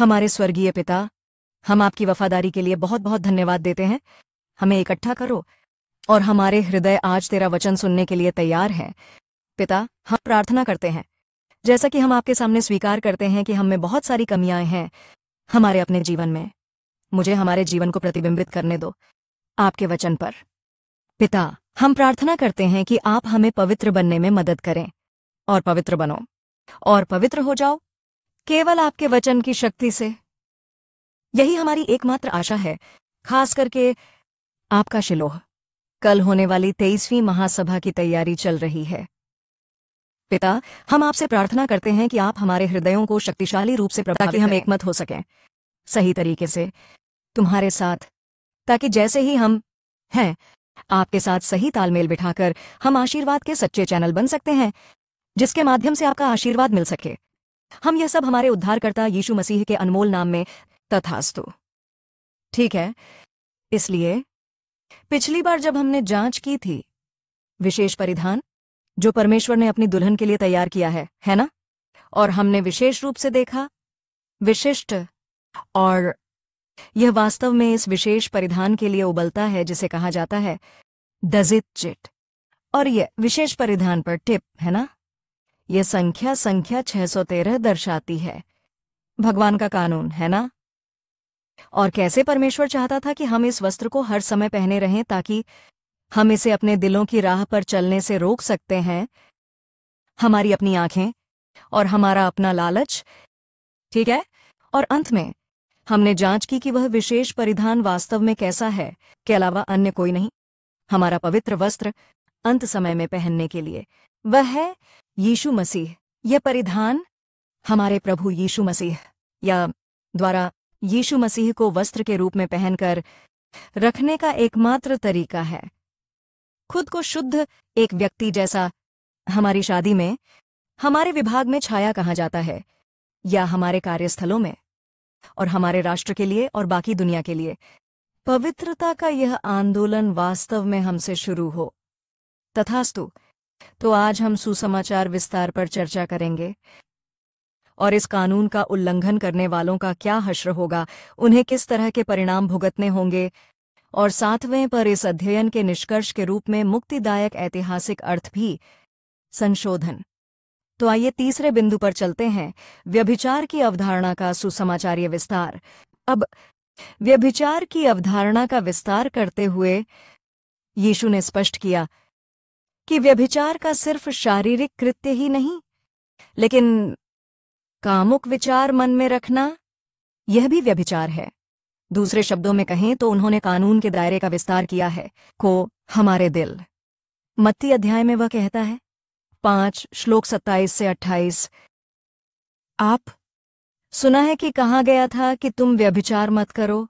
हमारे स्वर्गीय पिता हम आपकी वफादारी के लिए बहुत बहुत धन्यवाद देते हैं हमें इकट्ठा करो और हमारे हृदय आज तेरा वचन सुनने के लिए तैयार हैं पिता हम प्रार्थना करते हैं जैसा कि हम आपके सामने स्वीकार करते हैं कि हम में बहुत सारी कमियां हैं हमारे अपने जीवन में मुझे हमारे जीवन को प्रतिबिंबित करने दो आपके वचन पर पिता हम प्रार्थना करते हैं कि आप हमें पवित्र बनने में मदद करें और पवित्र बनो और पवित्र हो जाओ केवल आपके वचन की शक्ति से यही हमारी एकमात्र आशा है खास करके आपका शिलोह कल होने वाली तेईसवीं महासभा की तैयारी चल रही है पिता हम आपसे प्रार्थना करते हैं कि आप हमारे हृदयों को शक्तिशाली रूप से ताकि हम एकमत हो सकें सही तरीके से तुम्हारे साथ ताकि जैसे ही हम हैं आपके साथ सही तालमेल बिठाकर हम आशीर्वाद के सच्चे चैनल बन सकते हैं जिसके माध्यम से आपका आशीर्वाद मिल सके हम यह सब हमारे उद्धारकर्ता यीशु मसीह के अनमोल नाम में तथास्तु ठीक है इसलिए पिछली बार जब हमने जांच की थी विशेष परिधान जो परमेश्वर ने अपनी दुल्हन के लिए तैयार किया है है ना और हमने विशेष रूप से देखा विशिष्ट और यह वास्तव में इस विशेष परिधान के लिए उबलता है जिसे कहा जाता है दजित चिट और यह विशेष परिधान पर टिप है ना ये संख्या संख्या 613 दर्शाती है भगवान का कानून है ना और कैसे परमेश्वर चाहता था कि हम इस वस्त्र को हर समय पहने रहें ताकि हम इसे अपने दिलों की राह पर चलने से रोक सकते हैं हमारी अपनी आंखें और हमारा अपना लालच ठीक है और अंत में हमने जांच की कि वह विशेष परिधान वास्तव में कैसा है के अलावा अन्य कोई नहीं हमारा पवित्र वस्त्र अंत समय में पहनने के लिए वह है यीशु मसीह यह परिधान हमारे प्रभु यीशु मसीह या द्वारा यीशु मसीह को वस्त्र के रूप में पहनकर रखने का एकमात्र तरीका है खुद को शुद्ध एक व्यक्ति जैसा हमारी शादी में हमारे विभाग में छाया कहा जाता है या हमारे कार्यस्थलों में और हमारे राष्ट्र के लिए और बाकी दुनिया के लिए पवित्रता का यह आंदोलन वास्तव में हमसे शुरू हो तथास्तु तो आज हम सुसमाचार विस्तार पर चर्चा करेंगे और इस कानून का उल्लंघन करने वालों का क्या हश्र होगा उन्हें किस तरह के परिणाम भुगतने होंगे और सातवें पर इस अध्ययन के निष्कर्ष के रूप में मुक्तिदायक ऐतिहासिक अर्थ भी संशोधन तो आइए तीसरे बिंदु पर चलते हैं व्यभिचार की अवधारणा का सुसमाचार्य विस्तार अब व्यभिचार की अवधारणा का विस्तार करते हुए यीशु ने स्पष्ट किया कि व्यभिचार का सिर्फ शारीरिक कृत्य ही नहीं लेकिन कामुक विचार मन में रखना यह भी व्यभिचार है दूसरे शब्दों में कहें तो उन्होंने कानून के दायरे का विस्तार किया है को हमारे दिल मत्ती अध्याय में वह कहता है पांच श्लोक सत्ताईस से अट्ठाईस आप सुना है कि कहा गया था कि तुम व्यभिचार मत करो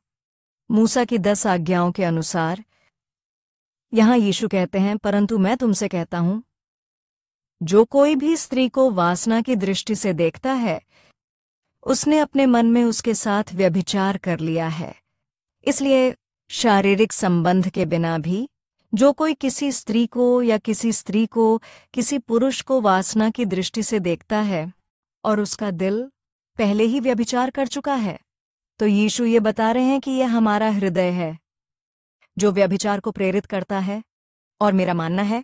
मूसा की दस आज्ञाओं के अनुसार यहाँ यीशु कहते हैं परंतु मैं तुमसे कहता हूँ जो कोई भी स्त्री को वासना की दृष्टि से देखता है उसने अपने मन में उसके साथ व्यभिचार कर लिया है इसलिए शारीरिक संबंध के बिना भी जो कोई किसी स्त्री को या किसी स्त्री को किसी पुरुष को वासना की दृष्टि से देखता है और उसका दिल पहले ही व्यभिचार कर चुका है तो यीशु ये बता रहे हैं कि यह हमारा हृदय है जो व्यभिचार को प्रेरित करता है और मेरा मानना है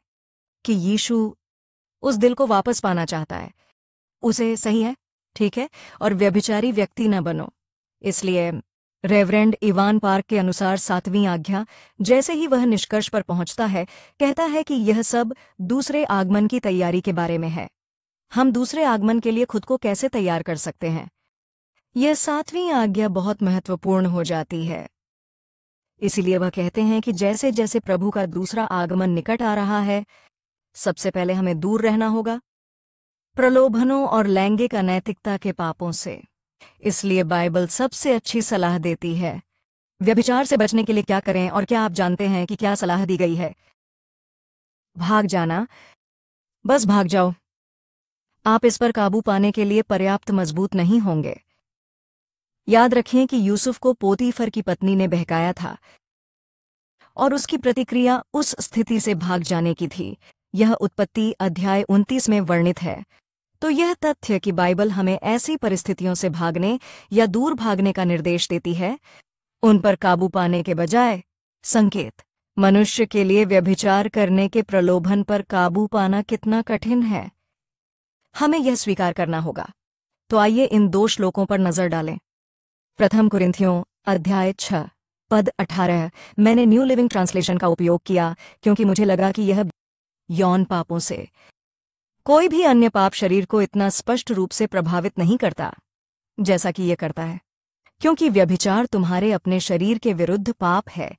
कि यीशु उस दिल को वापस पाना चाहता है उसे सही है ठीक है और व्यभिचारी व्यक्ति न बनो इसलिए रेवरेंड इवान पार्क के अनुसार सातवीं आज्ञा जैसे ही वह निष्कर्ष पर पहुंचता है कहता है कि यह सब दूसरे आगमन की तैयारी के बारे में है हम दूसरे आगमन के लिए खुद को कैसे तैयार कर सकते हैं यह सातवीं आज्ञा बहुत महत्वपूर्ण हो जाती है इसीलिए वह कहते हैं कि जैसे जैसे प्रभु का दूसरा आगमन निकट आ रहा है सबसे पहले हमें दूर रहना होगा प्रलोभनों और लैंगिक अनैतिकता के पापों से इसलिए बाइबल सबसे अच्छी सलाह देती है व्यभिचार से बचने के लिए क्या करें और क्या आप जानते हैं कि क्या सलाह दी गई है भाग जाना बस भाग जाओ आप इस पर काबू पाने के लिए पर्याप्त मजबूत नहीं होंगे याद रखें कि यूसुफ को पोतीफर की पत्नी ने बहकाया था और उसकी प्रतिक्रिया उस स्थिति से भाग जाने की थी यह उत्पत्ति अध्याय 29 में वर्णित है तो यह तथ्य कि बाइबल हमें ऐसी परिस्थितियों से भागने या दूर भागने का निर्देश देती है उन पर काबू पाने के बजाय संकेत मनुष्य के लिए व्यभिचार करने के प्रलोभन पर काबू पाना कितना कठिन है हमें यह स्वीकार करना होगा तो आइए इन दो श्लोकों पर नजर डालें प्रथम कुरिंथियों अध्याय छह पद अठारह मैंने न्यू लिविंग ट्रांसलेशन का उपयोग किया क्योंकि मुझे लगा कि यह यौन पापों से कोई भी अन्य पाप शरीर को इतना स्पष्ट रूप से प्रभावित नहीं करता जैसा कि यह करता है क्योंकि व्यभिचार तुम्हारे अपने शरीर के विरुद्ध पाप है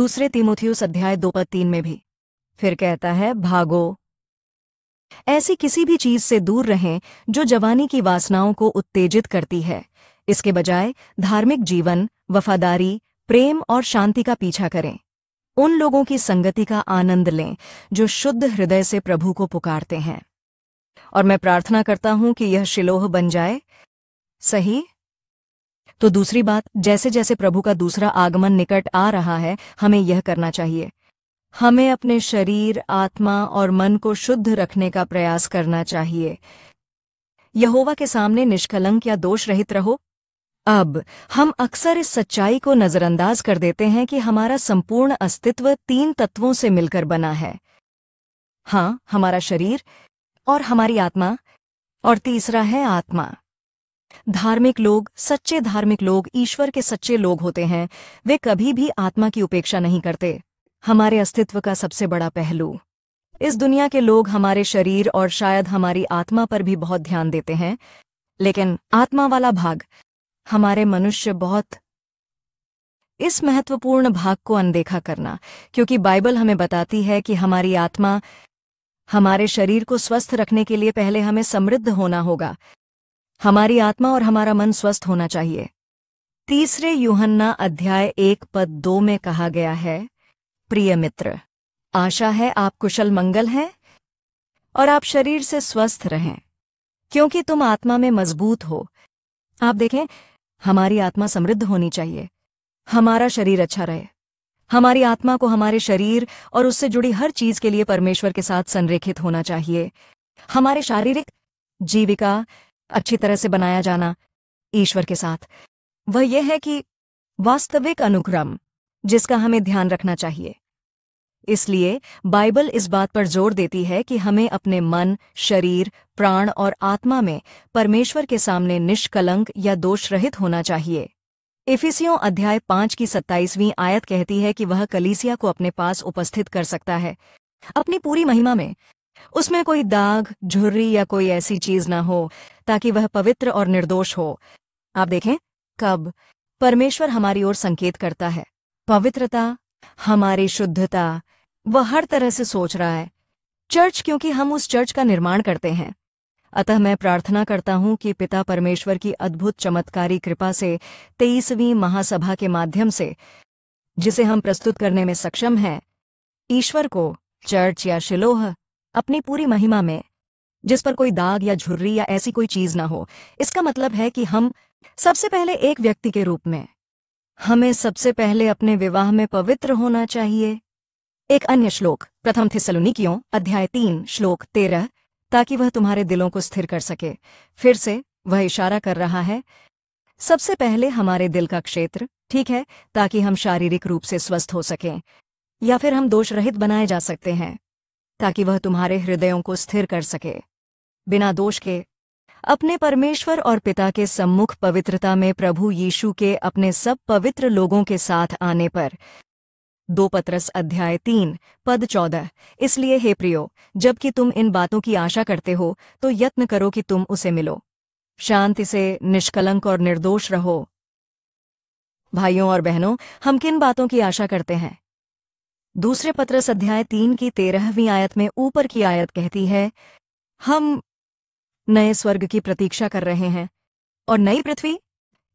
दूसरे तिमोथियस अध्याय दो पद तीन में भी फिर कहता है भागो ऐसी किसी भी चीज से दूर रहें जो जवानी की वासनाओं को उत्तेजित करती है इसके बजाय धार्मिक जीवन वफादारी प्रेम और शांति का पीछा करें उन लोगों की संगति का आनंद लें जो शुद्ध हृदय से प्रभु को पुकारते हैं और मैं प्रार्थना करता हूं कि यह शिलोह बन जाए सही तो दूसरी बात जैसे जैसे प्रभु का दूसरा आगमन निकट आ रहा है हमें यह करना चाहिए हमें अपने शरीर आत्मा और मन को शुद्ध रखने का प्रयास करना चाहिए यहोवा के सामने निष्कलंक या दोष रहित रहो अब हम अक्सर इस सच्चाई को नज़रअंदाज कर देते हैं कि हमारा संपूर्ण अस्तित्व तीन तत्वों से मिलकर बना है हाँ हमारा शरीर और हमारी आत्मा और तीसरा है आत्मा धार्मिक लोग सच्चे धार्मिक लोग ईश्वर के सच्चे लोग होते हैं वे कभी भी आत्मा की उपेक्षा नहीं करते हमारे अस्तित्व का सबसे बड़ा पहलू इस दुनिया के लोग हमारे शरीर और शायद हमारी आत्मा पर भी बहुत ध्यान देते हैं लेकिन आत्मा वाला भाग हमारे मनुष्य बहुत इस महत्वपूर्ण भाग को अनदेखा करना क्योंकि बाइबल हमें बताती है कि हमारी आत्मा हमारे शरीर को स्वस्थ रखने के लिए पहले हमें समृद्ध होना होगा हमारी आत्मा और हमारा मन स्वस्थ होना चाहिए तीसरे यूहन्ना अध्याय एक पद दो में कहा गया है प्रिय मित्र आशा है आप कुशल मंगल हैं और आप शरीर से स्वस्थ रहें क्योंकि तुम आत्मा में मजबूत हो आप देखें हमारी आत्मा समृद्ध होनी चाहिए हमारा शरीर अच्छा रहे हमारी आत्मा को हमारे शरीर और उससे जुड़ी हर चीज के लिए परमेश्वर के साथ संरेखित होना चाहिए हमारे शारीरिक जीविका अच्छी तरह से बनाया जाना ईश्वर के साथ वह यह है कि वास्तविक अनुक्रम जिसका हमें ध्यान रखना चाहिए इसलिए बाइबल इस बात पर जोर देती है कि हमें अपने मन शरीर प्राण और आत्मा में परमेश्वर के सामने निष्कलंक या दोष रहित होना चाहिए इफिसियों अध्याय पांच की सत्ताईसवीं आयत कहती है कि वह कलीसिया को अपने पास उपस्थित कर सकता है अपनी पूरी महिमा में उसमें कोई दाग झुर्री या कोई ऐसी चीज ना हो ताकि वह पवित्र और निर्दोष हो आप देखें कब परमेश्वर हमारी ओर संकेत करता है पवित्रता हमारी शुद्धता वह हर तरह से सोच रहा है चर्च क्योंकि हम उस चर्च का निर्माण करते हैं अतः मैं प्रार्थना करता हूं कि पिता परमेश्वर की अद्भुत चमत्कारी कृपा से तेईसवीं महासभा के माध्यम से जिसे हम प्रस्तुत करने में सक्षम हैं ईश्वर को चर्च या शिलोह अपनी पूरी महिमा में जिस पर कोई दाग या झुर्री या ऐसी कोई चीज ना हो इसका मतलब है कि हम सबसे पहले एक व्यक्ति के रूप में हमें सबसे पहले अपने विवाह में पवित्र होना चाहिए एक अन्य श्लोक प्रथम सलुनिकियों अध्याय तीन श्लोक तेरह ताकि वह तुम्हारे दिलों को स्थिर कर सके फिर से वह इशारा कर रहा है सबसे पहले हमारे दिल का क्षेत्र ठीक है ताकि हम शारीरिक रूप से स्वस्थ हो सकें या फिर हम दोष रहित बनाए जा सकते हैं ताकि वह तुम्हारे हृदयों को स्थिर कर सके बिना दोष के अपने परमेश्वर और पिता के सम्मुख पवित्रता में प्रभु यीशु के अपने सब पवित्र लोगों के साथ आने पर दो पत्रस अध्याय तीन पद चौदह इसलिए हे प्रियो जबकि तुम इन बातों की आशा करते हो तो यत्न करो कि तुम उसे मिलो शांति से निष्कलंक और निर्दोष रहो भाइयों और बहनों हम किन बातों की आशा करते हैं दूसरे पत्रस अध्याय तीन की तेरहवीं आयत में ऊपर की आयत कहती है हम नए स्वर्ग की प्रतीक्षा कर रहे हैं और नई पृथ्वी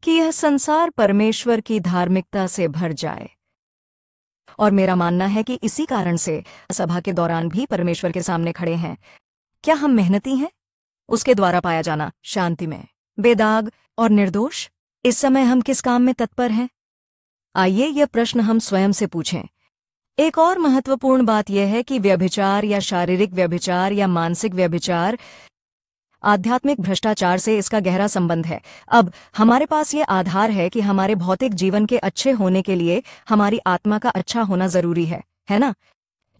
कि यह संसार परमेश्वर की धार्मिकता से भर जाए और मेरा मानना है कि इसी कारण से सभा के दौरान भी परमेश्वर के सामने खड़े हैं क्या हम मेहनती हैं उसके द्वारा पाया जाना शांति में बेदाग और निर्दोष इस समय हम किस काम में तत्पर हैं आइए यह प्रश्न हम स्वयं से पूछें एक और महत्वपूर्ण बात यह है कि व्यभिचार या शारीरिक व्यभिचार या मानसिक व्यभिचार आध्यात्मिक भ्रष्टाचार से इसका गहरा संबंध है अब हमारे पास ये आधार है कि हमारे भौतिक जीवन के अच्छे होने के लिए हमारी आत्मा का अच्छा होना जरूरी है है ना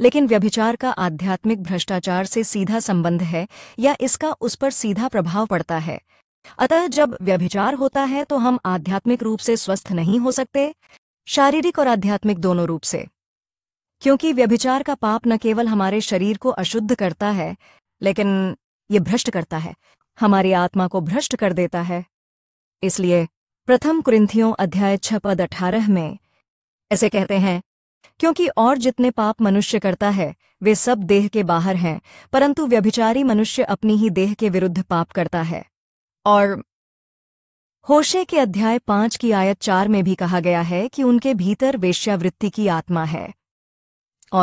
लेकिन व्यभिचार का आध्यात्मिक भ्रष्टाचार से सीधा संबंध है या इसका उस पर सीधा प्रभाव पड़ता है अतः जब व्यभिचार होता है तो हम आध्यात्मिक रूप से स्वस्थ नहीं हो सकते शारीरिक और आध्यात्मिक दोनों रूप से क्योंकि व्यभिचार का पाप न केवल हमारे शरीर को अशुद्ध करता है लेकिन ये भ्रष्ट करता है हमारी आत्मा को भ्रष्ट कर देता है इसलिए प्रथम कुरिंथियों अध्याय छह पद अठारह में ऐसे कहते हैं क्योंकि और जितने पाप मनुष्य करता है वे सब देह के बाहर हैं परंतु व्यभिचारी मनुष्य अपनी ही देह के विरुद्ध पाप करता है और होशे के अध्याय पांच की आयत चार में भी कहा गया है कि उनके भीतर वेश्यावृत्ति की आत्मा है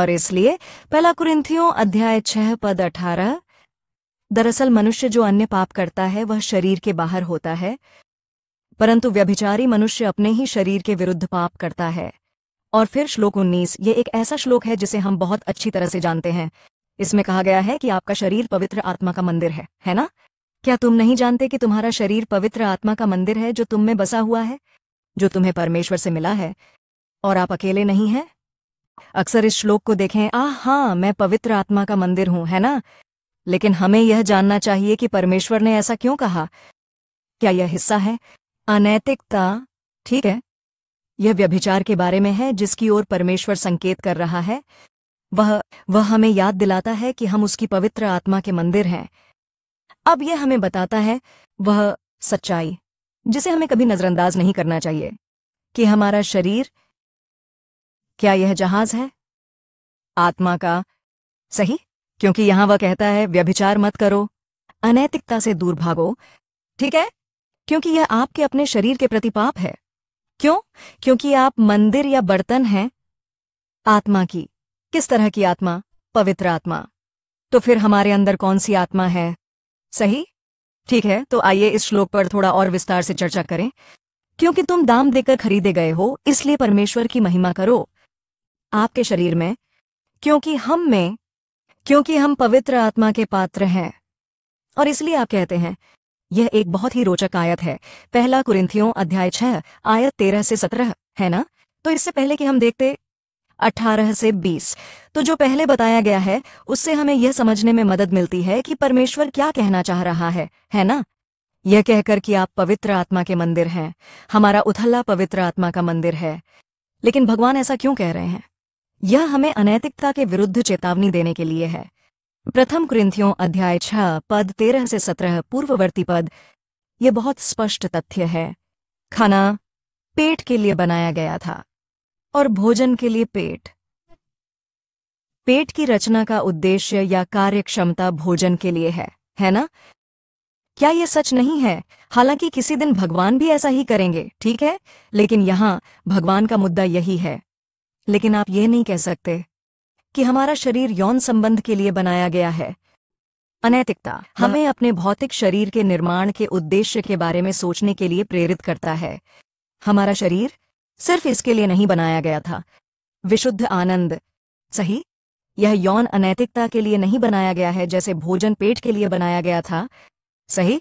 और इसलिए पहला कुरिंथियों अध्याय छह पद अठारह दरअसल मनुष्य जो अन्य पाप करता है वह शरीर के बाहर होता है परंतु व्यभिचारी मनुष्य अपने ही शरीर के विरुद्ध पाप करता है और फिर श्लोक उन्नीस ये एक ऐसा श्लोक है जिसे हम बहुत अच्छी तरह से जानते हैं इसमें कहा गया है कि आपका शरीर पवित्र आत्मा का मंदिर है है ना क्या तुम नहीं जानते कि तुम्हारा शरीर पवित्र आत्मा का मंदिर है जो तुम में बसा हुआ है जो तुम्हें परमेश्वर से मिला है और आप अकेले नहीं हैं अक्सर इस श्लोक को देखें आ हाँ मैं पवित्र आत्मा का मंदिर हूं है ना लेकिन हमें यह जानना चाहिए कि परमेश्वर ने ऐसा क्यों कहा क्या यह हिस्सा है अनैतिकता ठीक है यह व्यभिचार के बारे में है जिसकी ओर परमेश्वर संकेत कर रहा है वह वह हमें याद दिलाता है कि हम उसकी पवित्र आत्मा के मंदिर हैं अब यह हमें बताता है वह सच्चाई जिसे हमें कभी नजरअंदाज नहीं करना चाहिए कि हमारा शरीर क्या यह जहाज है आत्मा का सही क्योंकि यहां वह कहता है व्यभिचार मत करो अनैतिकता से दूर भागो ठीक है क्योंकि यह आपके अपने शरीर के प्रति पाप है क्यों क्योंकि आप मंदिर या बर्तन हैं आत्मा की किस तरह की आत्मा पवित्र आत्मा तो फिर हमारे अंदर कौन सी आत्मा है सही ठीक है तो आइए इस श्लोक पर थोड़ा और विस्तार से चर्चा करें क्योंकि तुम दाम देकर खरीदे गए हो इसलिए परमेश्वर की महिमा करो आपके शरीर में क्योंकि हम में क्योंकि हम पवित्र आत्मा के पात्र हैं और इसलिए आप कहते हैं यह एक बहुत ही रोचक आयत है पहला कुरिंथियों अध्याय छह आयत तेरह से सत्रह है ना तो इससे पहले कि हम देखते अठारह से बीस तो जो पहले बताया गया है उससे हमें यह समझने में मदद मिलती है कि परमेश्वर क्या कहना चाह रहा है है ना यह कहकर कि आप पवित्र आत्मा के मंदिर हैं हमारा उथल्ला पवित्र आत्मा का मंदिर है लेकिन भगवान ऐसा क्यों कह रहे हैं यह हमें अनैतिकता के विरुद्ध चेतावनी देने के लिए है प्रथम क्रिंथियों अध्याय छह पद तेरह से सत्रह पूर्ववर्ती पद ये बहुत स्पष्ट तथ्य है खाना पेट के लिए बनाया गया था और भोजन के लिए पेट पेट की रचना का उद्देश्य या कार्यक्षमता भोजन के लिए है है ना क्या यह सच नहीं है हालांकि किसी दिन भगवान भी ऐसा ही करेंगे ठीक है लेकिन यहाँ भगवान का मुद्दा यही है लेकिन आप यह नहीं कह सकते कि हमारा शरीर यौन संबंध के लिए बनाया गया है अनैतिकता हमें अपने भौतिक शरीर के निर्माण के उद्देश्य के बारे में सोचने के लिए प्रेरित करता है हमारा शरीर सिर्फ इसके लिए नहीं बनाया गया था विशुद्ध आनंद सही यह यौन अनैतिकता के लिए नहीं बनाया गया है जैसे भोजन पेट के लिए बनाया गया था सही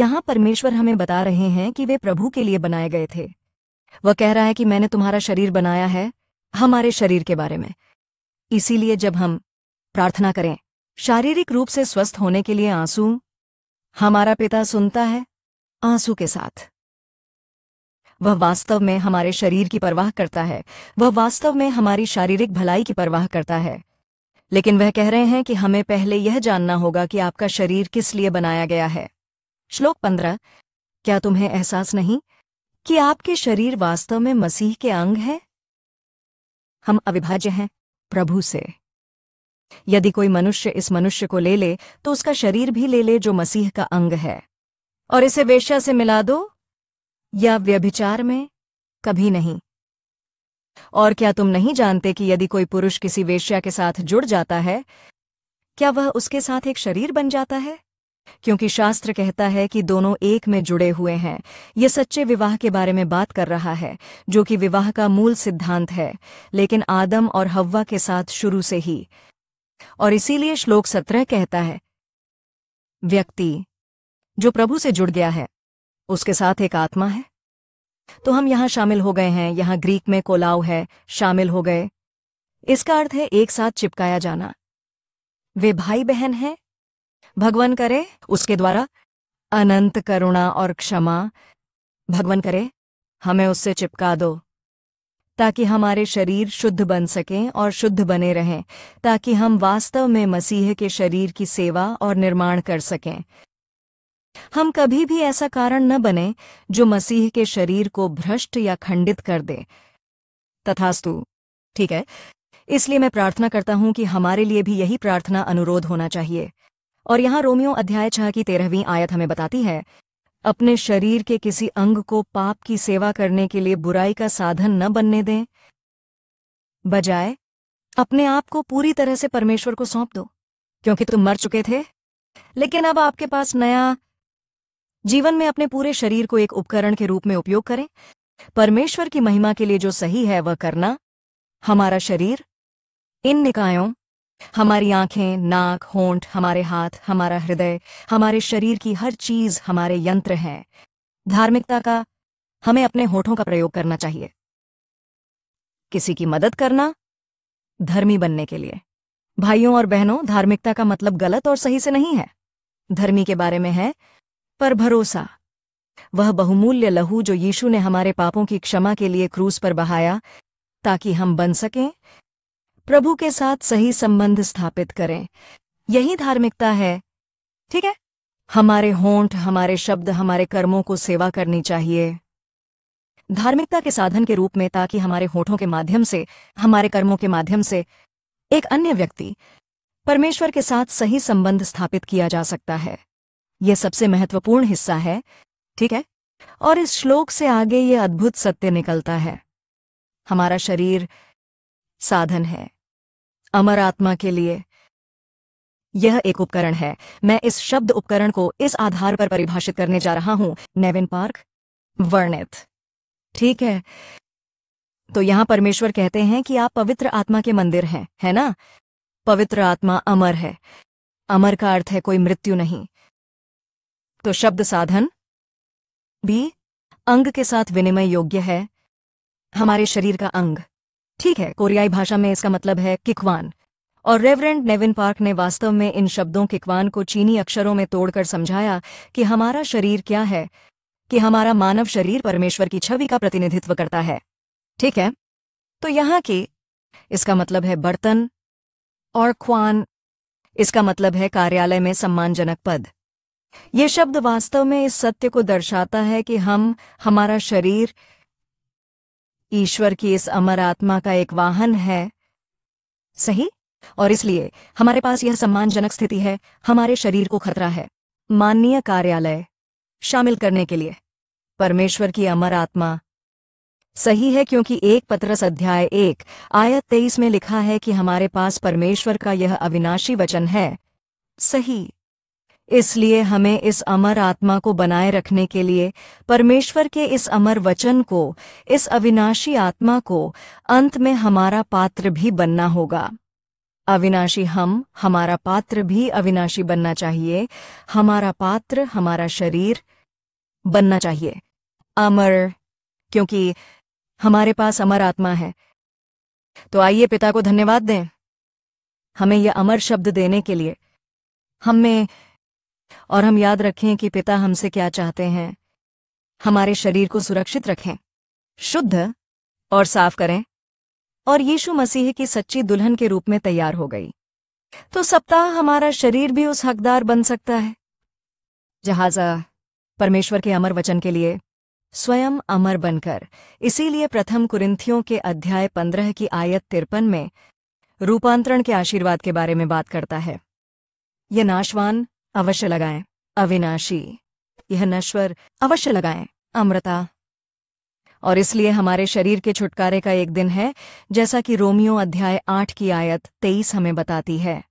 यहां परमेश्वर हमें बता रहे हैं कि वे प्रभु के लिए बनाए गए थे वह कह रहा है कि मैंने तुम्हारा शरीर बनाया है हमारे शरीर के बारे में इसीलिए जब हम प्रार्थना करें शारीरिक रूप से स्वस्थ होने के लिए आंसू हमारा पिता सुनता है आंसू के साथ वह वास्तव में हमारे शरीर की परवाह करता है वह वास्तव में हमारी शारीरिक भलाई की परवाह करता है लेकिन वह कह रहे हैं कि हमें पहले यह जानना होगा कि आपका शरीर किस लिए बनाया गया है श्लोक पंद्रह क्या तुम्हें एहसास नहीं कि आपके शरीर वास्तव में मसीह के अंग हैं हम अविभाज्य हैं प्रभु से यदि कोई मनुष्य इस मनुष्य को ले ले तो उसका शरीर भी ले ले जो मसीह का अंग है और इसे वेश्या से मिला दो या व्यभिचार में कभी नहीं और क्या तुम नहीं जानते कि यदि कोई पुरुष किसी वेश्या के साथ जुड़ जाता है क्या वह उसके साथ एक शरीर बन जाता है क्योंकि शास्त्र कहता है कि दोनों एक में जुड़े हुए हैं यह सच्चे विवाह के बारे में बात कर रहा है जो कि विवाह का मूल सिद्धांत है लेकिन आदम और हव्वा के साथ शुरू से ही और इसीलिए श्लोक सत्रह कहता है व्यक्ति जो प्रभु से जुड़ गया है उसके साथ एक आत्मा है तो हम यहाँ शामिल हो गए हैं यहां ग्रीक में कोलाव है शामिल हो गए इसका अर्थ है एक साथ चिपकाया जाना वे भाई बहन हैं भगवान करे उसके द्वारा अनंत करुणा और क्षमा भगवान करे हमें उससे चिपका दो ताकि हमारे शरीर शुद्ध बन सकें और शुद्ध बने रहें ताकि हम वास्तव में मसीह के शरीर की सेवा और निर्माण कर सकें हम कभी भी ऐसा कारण न बने जो मसीह के शरीर को भ्रष्ट या खंडित कर दे तथास्तु ठीक है इसलिए मैं प्रार्थना करता हूं कि हमारे लिए भी यही प्रार्थना अनुरोध होना चाहिए और यहाँ रोमियो अध्याय छह की तेरहवीं आयत हमें बताती है अपने शरीर के किसी अंग को पाप की सेवा करने के लिए बुराई का साधन न बनने दें बजाय अपने आप को पूरी तरह से परमेश्वर को सौंप दो क्योंकि तुम मर चुके थे लेकिन अब आपके पास नया जीवन में अपने पूरे शरीर को एक उपकरण के रूप में उपयोग करें परमेश्वर की महिमा के लिए जो सही है वह करना हमारा शरीर इन निकायों हमारी आंखें नाक होंठ हमारे हाथ हमारा हृदय हमारे शरीर की हर चीज हमारे यंत्र हैं धार्मिकता का हमें अपने होठों का प्रयोग करना चाहिए किसी की मदद करना धर्मी बनने के लिए भाइयों और बहनों धार्मिकता का मतलब गलत और सही से नहीं है धर्मी के बारे में है पर भरोसा वह बहुमूल्य लहू जो यीशु ने हमारे पापों की क्षमा के लिए क्रूस पर बहाया ताकि हम बन सकें प्रभु के साथ सही संबंध स्थापित करें यही धार्मिकता है ठीक है हमारे होंठ हमारे शब्द हमारे कर्मों को सेवा करनी चाहिए धार्मिकता के साधन के रूप में ताकि हमारे होठों के माध्यम से हमारे कर्मों के माध्यम से एक अन्य व्यक्ति परमेश्वर के साथ सही संबंध स्थापित किया जा सकता है यह सबसे महत्वपूर्ण हिस्सा है ठीक है और इस श्लोक से आगे यह अद्भुत सत्य निकलता है हमारा शरीर साधन है अमर आत्मा के लिए यह एक उपकरण है मैं इस शब्द उपकरण को इस आधार पर परिभाषित करने जा रहा हूं नेविन पार्क वर्णित ठीक है तो यहां परमेश्वर कहते हैं कि आप पवित्र आत्मा के मंदिर हैं है ना पवित्र आत्मा अमर है अमर का अर्थ है कोई मृत्यु नहीं तो शब्द साधन भी अंग के साथ विनिमय योग्य है हमारे शरीर का अंग ठीक है कोरियाई भाषा में इसका मतलब है किकवान और रेवरेंड नेविन पार्क ने वास्तव में इन शब्दों किकवान को चीनी अक्षरों में तोड़कर समझाया कि हमारा शरीर क्या है कि हमारा मानव शरीर परमेश्वर की छवि का प्रतिनिधित्व करता है ठीक है तो यहाँ की इसका मतलब है बर्तन और ख्वान इसका मतलब है कार्यालय में सम्मानजनक पद ये शब्द वास्तव में इस सत्य को दर्शाता है कि हम हमारा शरीर ईश्वर की इस अमर आत्मा का एक वाहन है सही और इसलिए हमारे पास यह सम्मानजनक स्थिति है हमारे शरीर को खतरा है माननीय कार्यालय शामिल करने के लिए परमेश्वर की अमर आत्मा सही है क्योंकि एक पत्रस अध्याय एक आयत तेईस में लिखा है कि हमारे पास परमेश्वर का यह अविनाशी वचन है सही इसलिए हमें इस अमर आत्मा को बनाए रखने के लिए परमेश्वर के इस अमर वचन को इस अविनाशी आत्मा को अंत में हमारा पात्र भी बनना होगा अविनाशी हम हमारा पात्र भी अविनाशी बनना चाहिए हमारा पात्र हमारा शरीर बनना चाहिए अमर क्योंकि हमारे पास अमर आत्मा है तो आइए पिता को धन्यवाद दें हमें यह अमर शब्द देने के लिए हमें और हम याद रखें कि पिता हमसे क्या चाहते हैं हमारे शरीर को सुरक्षित रखें शुद्ध और साफ करें और यीशु मसीह की सच्ची दुल्हन के रूप में तैयार हो गई तो सप्ताह हमारा शरीर भी उस हकदार बन सकता है जहाजा परमेश्वर के अमर वचन के लिए स्वयं अमर बनकर इसीलिए प्रथम कुरिंथियों के अध्याय पंद्रह की आयत तिरपन में रूपांतरण के आशीर्वाद के बारे में बात करता है यह नाशवान अवश्य लगाएं अविनाशी यह नश्वर अवश्य लगाएं अमृता और इसलिए हमारे शरीर के छुटकारे का एक दिन है जैसा कि रोमियो अध्याय आठ की आयत तेईस हमें बताती है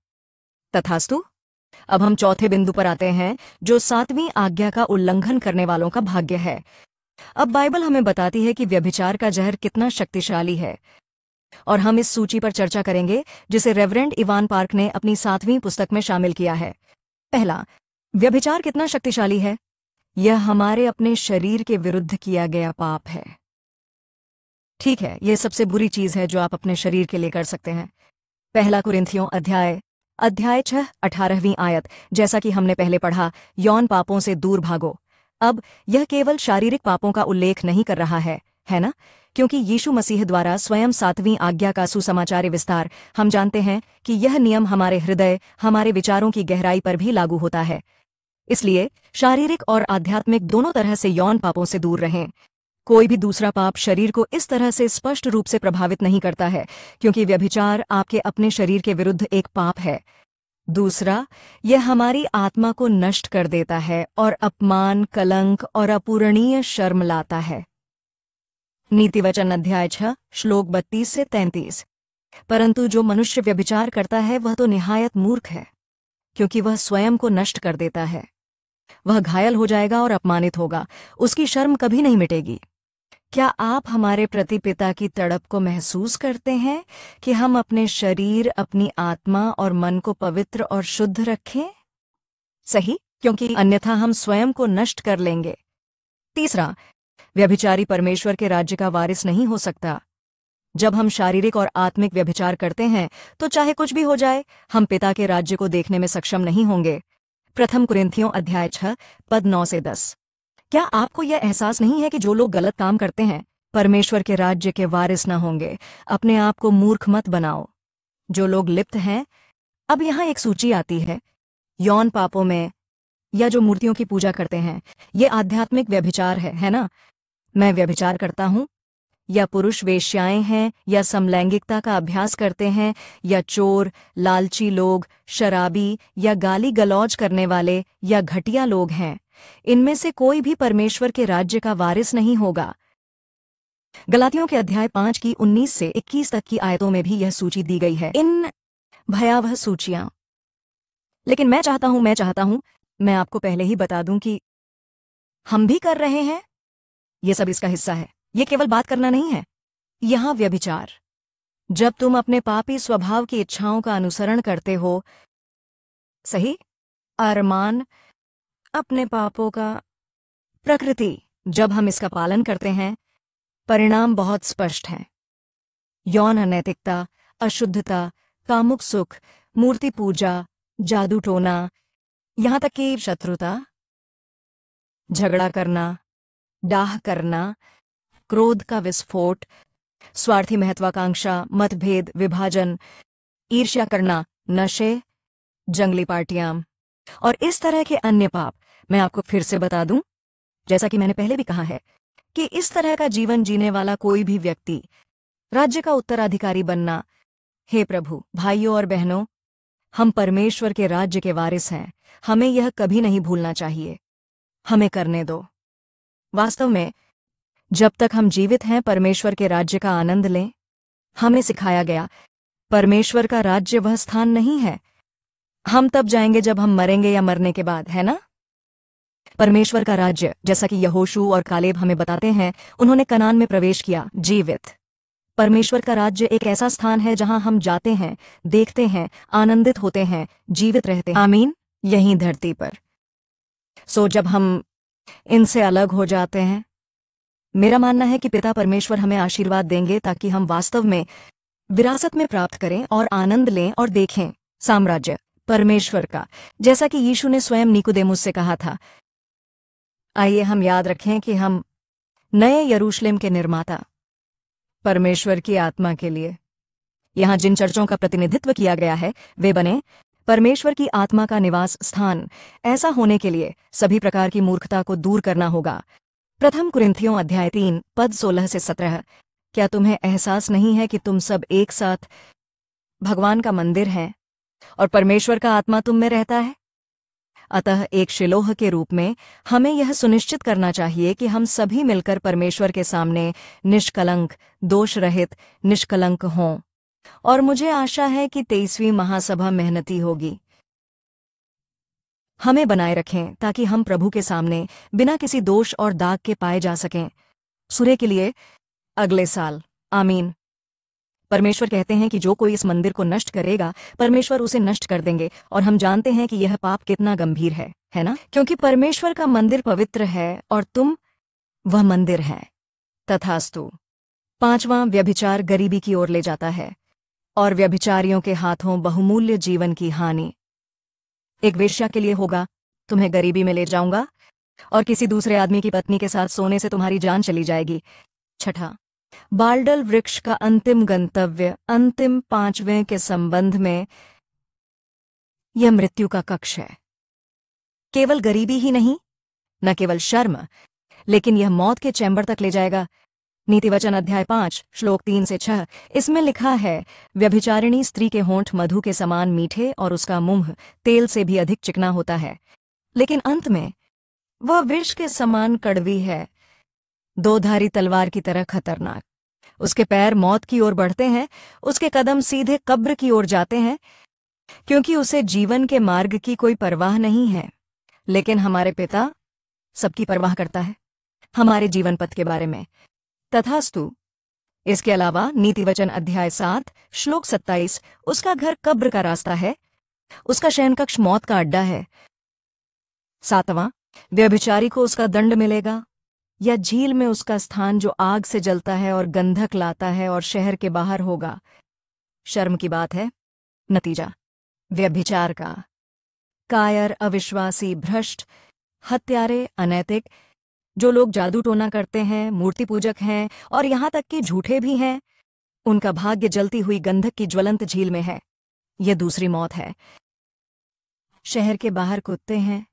तथास्तु अब हम चौथे बिंदु पर आते हैं जो सातवीं आज्ञा का उल्लंघन करने वालों का भाग्य है अब बाइबल हमें बताती है कि व्यभिचार का जहर कितना शक्तिशाली है और हम इस सूची पर चर्चा करेंगे जिसे रेवरेंड इवान पार्क ने अपनी सातवीं पुस्तक में शामिल किया है पहला व्यभिचार कितना शक्तिशाली है यह हमारे अपने शरीर के विरुद्ध किया गया पाप है ठीक है यह सबसे बुरी चीज है जो आप अपने शरीर के लिए कर सकते हैं पहला कुरिंथियों अध्याय अध्याय छह अठारहवीं आयत जैसा कि हमने पहले पढ़ा यौन पापों से दूर भागो अब यह केवल शारीरिक पापों का उल्लेख नहीं कर रहा है है ना क्योंकि यीशु मसीह द्वारा स्वयं सातवीं आज्ञा का सुसमाचार विस्तार हम जानते हैं कि यह नियम हमारे हृदय हमारे विचारों की गहराई पर भी लागू होता है इसलिए शारीरिक और आध्यात्मिक दोनों तरह से यौन पापों से दूर रहें कोई भी दूसरा पाप शरीर को इस तरह से स्पष्ट रूप से प्रभावित नहीं करता है क्योंकि व्यभिचार आपके अपने शरीर के विरुद्ध एक पाप है दूसरा यह हमारी आत्मा को नष्ट कर देता है और अपमान कलंक और अपूरणीय शर्म लाता है नीतिवचन अध्याय छ श्लोक बत्तीस से तैंतीस परंतु जो मनुष्य व्यभिचार करता है वह तो निहायत मूर्ख है क्योंकि वह स्वयं को नष्ट कर देता है वह घायल हो जाएगा और अपमानित होगा उसकी शर्म कभी नहीं मिटेगी क्या आप हमारे प्रति पिता की तड़प को महसूस करते हैं कि हम अपने शरीर अपनी आत्मा और मन को पवित्र और शुद्ध रखें सही क्योंकि अन्यथा हम स्वयं को नष्ट कर लेंगे तीसरा व्यभिचारी परमेश्वर के राज्य का वारिस नहीं हो सकता जब हम शारीरिक और आत्मिक व्यभिचार करते हैं तो चाहे कुछ भी हो जाए हम पिता के राज्य को देखने में सक्षम नहीं होंगे प्रथम कुरिंथियों अध्याय छह पद नौ से दस क्या आपको यह एहसास नहीं है कि जो लोग गलत काम करते हैं परमेश्वर के राज्य के वारिस न होंगे अपने आप को मूर्ख मत बनाओ जो लोग लिप्त हैं अब यहाँ एक सूची आती है यौन पापों में या जो मूर्तियों की पूजा करते हैं ये आध्यात्मिक व्यभिचार है है ना मैं व्यभिचार करता हूँ या पुरुष वेश्याएं हैं या समलैंगिकता का अभ्यास करते हैं या चोर लालची लोग शराबी या गाली गलौज करने वाले या घटिया लोग हैं इनमें से कोई भी परमेश्वर के राज्य का वारिस नहीं होगा गलातियों के अध्याय पांच की उन्नीस से इक्कीस तक की आयतों में भी यह सूची दी गई है इन भयावह सूचियां लेकिन मैं चाहता हूं मैं चाहता हूं मैं आपको पहले ही बता दूं कि हम भी कर रहे हैं ये सब इसका हिस्सा है ये केवल बात करना नहीं है यहां व्यभिचार जब तुम अपने पापी स्वभाव की इच्छाओं का अनुसरण करते हो सही अरमान अपने पापों का प्रकृति जब हम इसका पालन करते हैं परिणाम बहुत स्पष्ट हैं यौन अनैतिकता अशुद्धता कामुक सुख मूर्ति पूजा जादू टोना यहां तक कि शत्रुता झगड़ा करना डाह करना क्रोध का विस्फोट स्वार्थी महत्वाकांक्षा मतभेद विभाजन ईर्ष्या करना नशे जंगली पार्टियां और इस तरह के अन्य पाप मैं आपको फिर से बता दूं जैसा कि मैंने पहले भी कहा है कि इस तरह का जीवन जीने वाला कोई भी व्यक्ति राज्य का उत्तराधिकारी बनना हे प्रभु भाइयों और बहनों हम परमेश्वर के राज्य के वारिस हैं हमें यह कभी नहीं भूलना चाहिए हमें करने दो वास्तव में जब तक हम जीवित हैं परमेश्वर के राज्य का आनंद लें हमें सिखाया गया परमेश्वर का राज्य वह स्थान नहीं है हम तब जाएंगे जब हम मरेंगे या मरने के बाद है ना परमेश्वर का राज्य जैसा कि यहोशु और कालेब हमें बताते हैं उन्होंने कनान में प्रवेश किया जीवित परमेश्वर का राज्य एक ऐसा स्थान है जहां हम जाते हैं देखते हैं आनंदित होते हैं जीवित रहते हैं आमीन यहीं धरती पर सो जब हम इनसे अलग हो जाते हैं मेरा मानना है कि पिता परमेश्वर हमें आशीर्वाद देंगे ताकि हम वास्तव में विरासत में प्राप्त करें और आनंद लें और देखें साम्राज्य परमेश्वर का जैसा कि यीशु ने स्वयं निकुदेमुस से कहा था आइए हम याद रखें कि हम नए यरूशलेम के निर्माता परमेश्वर की आत्मा के लिए यहां जिन चर्चों का प्रतिनिधित्व किया गया है वे बने परमेश्वर की आत्मा का निवास स्थान ऐसा होने के लिए सभी प्रकार की मूर्खता को दूर करना होगा प्रथम कुरिंथियों अध्याय तीन पद सोलह से सत्रह क्या तुम्हें एहसास नहीं है कि तुम सब एक साथ भगवान का मंदिर हैं और परमेश्वर का आत्मा तुम में रहता है अतः एक शिलोह के रूप में हमें यह सुनिश्चित करना चाहिए कि हम सभी मिलकर परमेश्वर के सामने निष्कलंक दोष रहित निष्कलंक हों और मुझे आशा है कि तेईसवीं महासभा मेहनती होगी हमें बनाए रखें ताकि हम प्रभु के सामने बिना किसी दोष और दाग के पाए जा सकें सूर्य के लिए अगले साल आमीन परमेश्वर कहते हैं कि जो कोई इस मंदिर को नष्ट करेगा परमेश्वर उसे नष्ट कर देंगे और हम जानते हैं कि यह पाप कितना गंभीर है है ना क्योंकि परमेश्वर का मंदिर पवित्र है और तुम वह मंदिर है तथास्तु पांचवां व्यभिचार गरीबी की ओर ले जाता है और व्यभिचारियों के हाथों बहुमूल्य जीवन की हानि एक वेश्या के लिए होगा तुम्हें गरीबी में ले जाऊंगा और किसी दूसरे आदमी की पत्नी के साथ सोने से तुम्हारी जान चली जाएगी छठा बाल्डल वृक्ष का अंतिम गंतव्य अंतिम पांचवें के संबंध में यह मृत्यु का कक्ष है केवल गरीबी ही नहीं न केवल शर्म लेकिन यह मौत के चैम्बर तक ले जाएगा नीतिवचन अध्याय पांच श्लोक तीन से छह इसमें लिखा है व्यभिचारिणी स्त्री के होंठ मधु के समान मीठे और उसका मुंह तेल से भी अधिक चिकना होता है लेकिन अंत में वह विष के समान कड़वी है दो धारी तलवार की तरह खतरनाक उसके पैर मौत की ओर बढ़ते हैं उसके कदम सीधे कब्र की ओर जाते हैं क्योंकि उसे जीवन के मार्ग की कोई परवाह नहीं है लेकिन हमारे पिता सबकी परवाह करता है हमारे जीवन पथ के बारे में तथास्तु इसके अलावा नीतिवचन अध्याय सात श्लोक सत्ताईस उसका घर कब्र का रास्ता है उसका शयन कक्ष मौत का अड्डा है सातवां व्यभिचारी को उसका दंड मिलेगा या झील में उसका स्थान जो आग से जलता है और गंधक लाता है और शहर के बाहर होगा शर्म की बात है नतीजा व्यभिचार का कायर अविश्वासी भ्रष्ट हत्यारे अनैतिक जो लोग जादू टोना करते हैं मूर्ति पूजक हैं और यहां तक कि झूठे भी हैं उनका भाग्य जलती हुई गंधक की ज्वलंत झील में है यह दूसरी मौत है शहर के बाहर कुत्ते हैं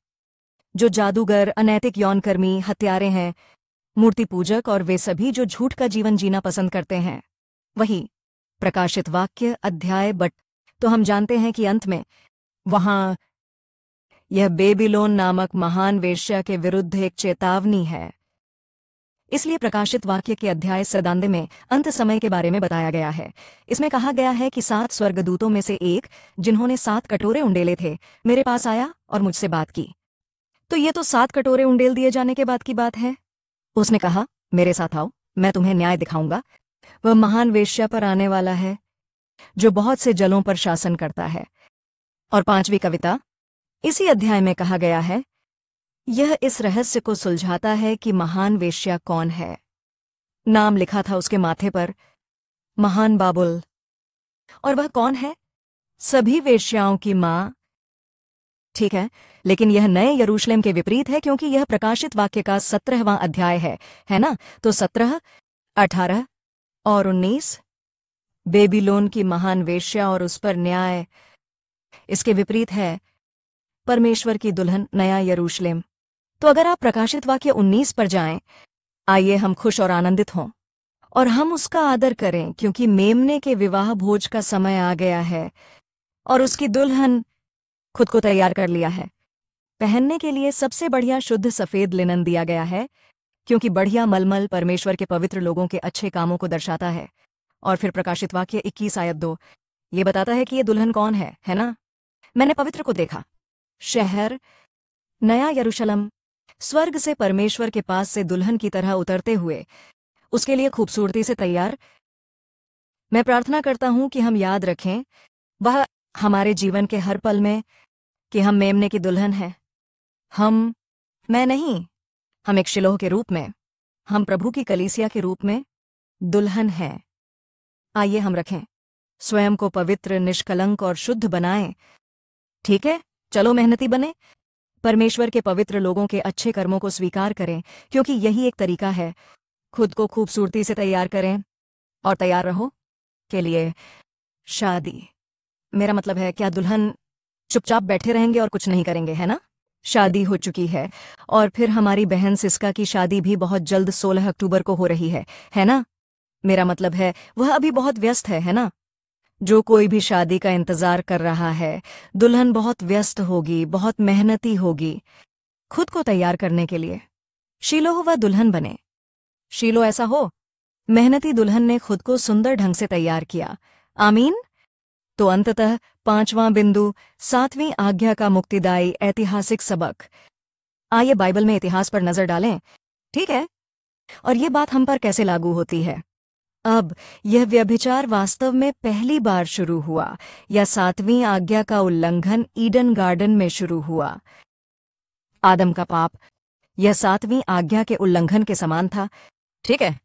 जो जादूगर अनैतिक यौनकर्मी हत्यारे हैं मूर्ति पूजक और वे सभी जो झूठ का जीवन जीना पसंद करते हैं वही प्रकाशित वाक्य अध्याय बट तो हम जानते हैं कि अंत में वहां यह बेबीलोन नामक महान वेश्या के विरुद्ध एक चेतावनी है इसलिए प्रकाशित वाक्य के अध्याय सदांदे में अंत समय के बारे में बताया गया है इसमें कहा गया है कि सात स्वर्गदूतों में से एक जिन्होंने सात कटोरे उंडेले थे मेरे पास आया और मुझसे बात की तो ये तो सात कटोरे उंडेल दिए जाने के बाद की बात है उसने कहा मेरे साथ आओ मैं तुम्हें न्याय दिखाऊंगा वह महान वेश्या पर आने वाला है जो बहुत से जलों पर शासन करता है और पांचवी कविता इसी अध्याय में कहा गया है यह इस रहस्य को सुलझाता है कि महान वेश्या कौन है नाम लिखा था उसके माथे पर महान बाबुल और वह कौन है सभी वेश्याओं की मां ठीक है लेकिन यह नए यरूशलेम के विपरीत है क्योंकि यह प्रकाशित वाक्य का सत्रहवा अध्याय है है ना तो सत्रह अठारह और उन्नीस बेबीलोन की महान वेश्या और उस पर न्याय इसके विपरीत है परमेश्वर की दुल्हन नया यरूशलेम तो अगर आप प्रकाशित वाक्य 19 पर जाएं, आइए हम खुश और आनंदित हों और हम उसका आदर करें क्योंकि मेमने के विवाह भोज का समय आ गया है और उसकी दुल्हन खुद को तैयार कर लिया है पहनने के लिए सबसे बढ़िया शुद्ध सफ़ेद लिनन दिया गया है क्योंकि बढ़िया मलमल परमेश्वर के पवित्र लोगों के अच्छे कामों को दर्शाता है और फिर प्रकाशित वाक्य इक्कीस आयत दो ये बताता है कि ये दुल्हन कौन है है ना मैंने पवित्र को देखा शहर नया यरूशलम स्वर्ग से परमेश्वर के पास से दुल्हन की तरह उतरते हुए उसके लिए खूबसूरती से तैयार मैं प्रार्थना करता हूं कि हम याद रखें वह हमारे जीवन के हर पल में कि हम मेमने की दुल्हन हैं हम मैं नहीं हम एक शिलोह के रूप में हम प्रभु की कलीसिया के रूप में दुल्हन हैं आइए हम रखें स्वयं को पवित्र निष्कलंक और शुद्ध बनाएं ठीक है चलो मेहनती बने परमेश्वर के पवित्र लोगों के अच्छे कर्मों को स्वीकार करें क्योंकि यही एक तरीका है खुद को खूबसूरती से तैयार करें और तैयार रहो के लिए शादी मेरा मतलब है क्या दुल्हन चुपचाप बैठे रहेंगे और कुछ नहीं करेंगे है ना शादी हो चुकी है और फिर हमारी बहन सिस्का की शादी भी बहुत जल्द 16 अक्टूबर को हो रही है है ना मेरा मतलब है वह अभी बहुत व्यस्त है है ना जो कोई भी शादी का इंतज़ार कर रहा है दुल्हन बहुत व्यस्त होगी बहुत मेहनती होगी खुद को तैयार करने के लिए शीलो हो वह दुल्हन बने शीलो ऐसा हो मेहनती दुल्हन ने खुद को सुंदर ढंग से तैयार किया आमीन तो अंततः पांचवां बिंदु सातवीं आज्ञा का मुक्तिदायी ऐतिहासिक सबक आइए बाइबल में इतिहास पर नजर डालें ठीक है और ये बात हम पर कैसे लागू होती है अब यह व्यभिचार वास्तव में पहली बार शुरू हुआ या सातवीं आज्ञा का उल्लंघन ईडन गार्डन में शुरू हुआ आदम का पाप यह सातवीं आज्ञा के उल्लंघन के समान था ठीक है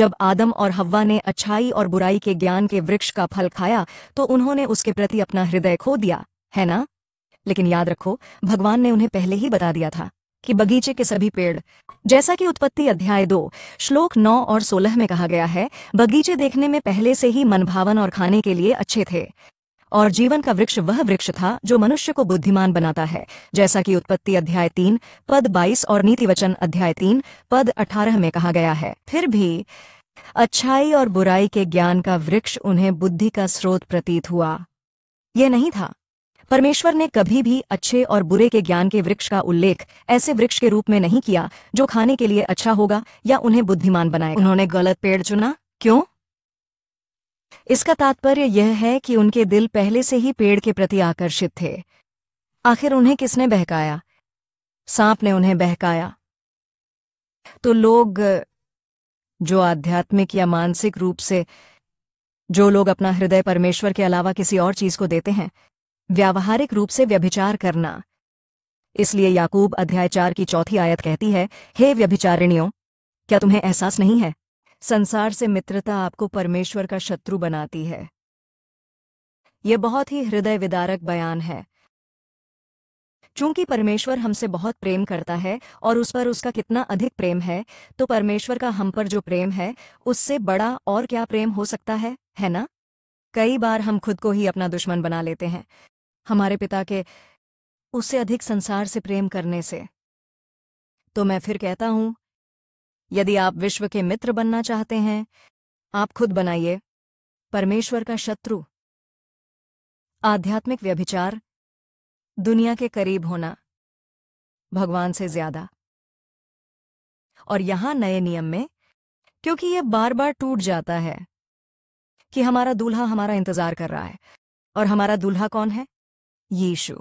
जब आदम और हव्वा ने अच्छाई और बुराई के ज्ञान के वृक्ष का फल खाया तो उन्होंने उसके प्रति अपना हृदय खो दिया है ना लेकिन याद रखो भगवान ने उन्हें पहले ही बता दिया था कि बगीचे के सभी पेड़ जैसा कि उत्पत्ति अध्याय दो श्लोक नौ और सोलह में कहा गया है बगीचे देखने में पहले से ही मनभावन और खाने के लिए अच्छे थे और जीवन का वृक्ष वह वृक्ष था जो मनुष्य को बुद्धिमान बनाता है जैसा कि उत्पत्ति अध्याय तीन पद बाईस और नीति वचन अध्याय तीन पद अठारह में कहा गया है फिर भी अच्छाई और बुराई के ज्ञान का वृक्ष उन्हें बुद्धि का स्रोत प्रतीत हुआ यह नहीं था परमेश्वर ने कभी भी अच्छे और बुरे के ज्ञान के वृक्ष का उल्लेख ऐसे वृक्ष के रूप में नहीं किया जो खाने के लिए अच्छा होगा या उन्हें बुद्धिमान बनाए उन्होंने गलत पेड़ चुना क्यों इसका तात्पर्य यह है कि उनके दिल पहले से ही पेड़ के प्रति आकर्षित थे आखिर उन्हें किसने बहकाया सांप ने उन्हें बहकाया तो लोग जो आध्यात्मिक या मानसिक रूप से जो लोग अपना हृदय परमेश्वर के अलावा किसी और चीज को देते हैं व्यावहारिक रूप से व्यभिचार करना इसलिए याकूब अध्याय चार की चौथी आयत कहती है हे व्यभिचारिणियों क्या तुम्हें एहसास नहीं है संसार से मित्रता आपको परमेश्वर का शत्रु बनाती है यह बहुत ही हृदय विदारक बयान है चूंकि परमेश्वर हमसे बहुत प्रेम करता है और उस पर उसका कितना अधिक प्रेम है तो परमेश्वर का हम पर जो प्रेम है उससे बड़ा और क्या प्रेम हो सकता है है ना कई बार हम खुद को ही अपना दुश्मन बना लेते हैं हमारे पिता के उससे अधिक संसार से प्रेम करने से तो मैं फिर कहता हूं यदि आप विश्व के मित्र बनना चाहते हैं आप खुद बनाइए परमेश्वर का शत्रु आध्यात्मिक व्यभिचार दुनिया के करीब होना भगवान से ज्यादा और यहां नए नियम में क्योंकि यह बार बार टूट जाता है कि हमारा दूल्हा हमारा इंतजार कर रहा है और हमारा दूल्हा कौन है यीशु